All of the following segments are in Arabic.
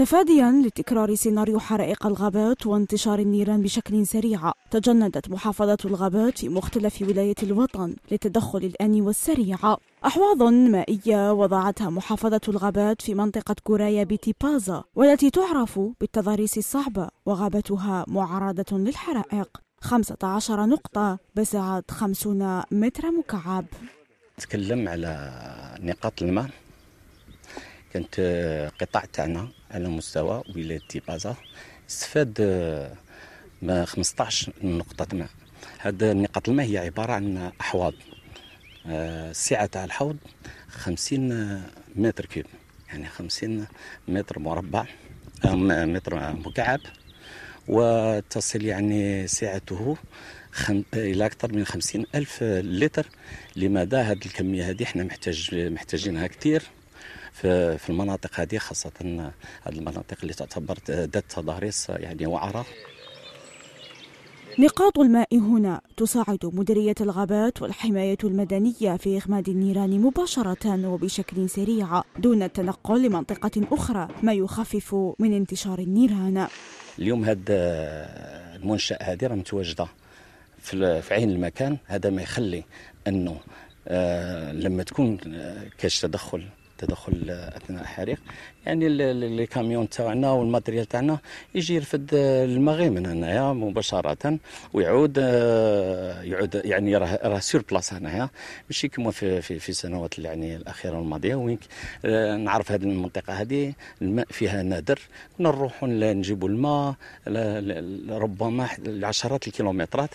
تفاديا لتكرار سيناريو حرائق الغابات وانتشار النيران بشكل سريع تجندت محافظة الغابات في مختلف ولايات الوطن للتدخل الآني والسريع أحواض مائية وضعتها محافظة الغابات في منطقة كورايا بتيبازا والتي تعرف بالتضاريس الصعبة وغابتها معرضة للحرائق 15 نقطة بسعة 50 متر مكعب تكلم على نقاط الماء كانت آه، قطاع تاعنا على مستوى ولايه بازا استفاد آه، ما 15 نقطة ماء هذا النقاط الماء هي عبارة عن أحواض آه، سعة تاع الحوض 50 متر كيوب يعني 50 متر مربع متر مكعب وتصل يعني سعته خم... الى اكثر من 50 الف لتر لماذا هذه الكميه هذه احنا محتاج محتاجينها كثير في, في المناطق هذه خاصة هذه المناطق اللي تعتبر ذات تضاريس يعني وعرة نقاط الماء هنا تساعد مديرية الغابات والحماية المدنية في إخماد النيران مباشرة وبشكل سريع دون التنقل لمنطقة أخرى ما يخفف من انتشار النيران اليوم هذا المنشأ هذه راه متواجدة في عين المكان هذا ما يخلي أنه آه، لما تكون آه، كاش تدخل التدخل اثناء الحريق يعني الكاميون تاعنا والماتريال تاعنا يجي يرفد الماء من هنايا مباشره ويعود آه، يعود يعني راه سور بلاصه هنايا ماشي كما في في, في السنوات يعني الاخيره الماضيه وين آه، نعرف هذه المنطقه هذه الماء فيها نادر كنا نروحوا نجيبوا الماء ربما عشرات الكيلومترات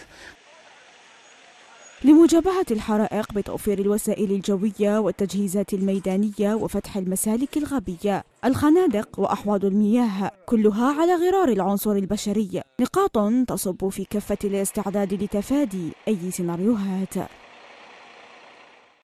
لمجابهة الحرائق بتوفير الوسائل الجوية والتجهيزات الميدانية وفتح المسالك الغابية الخنادق وأحواض المياه كلها على غرار العنصر البشري نقاط تصب في كفة الاستعداد لتفادي أي سيناريوهات